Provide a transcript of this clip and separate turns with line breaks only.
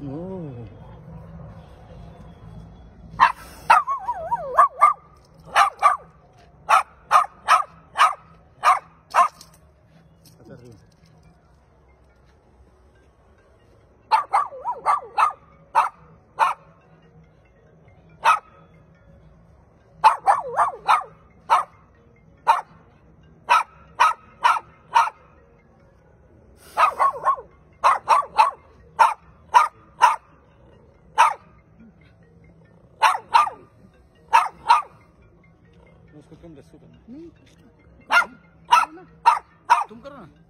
오. 가자,
그럼. उसको तुम रस्सू करना नहीं हाँ! तुम करो ना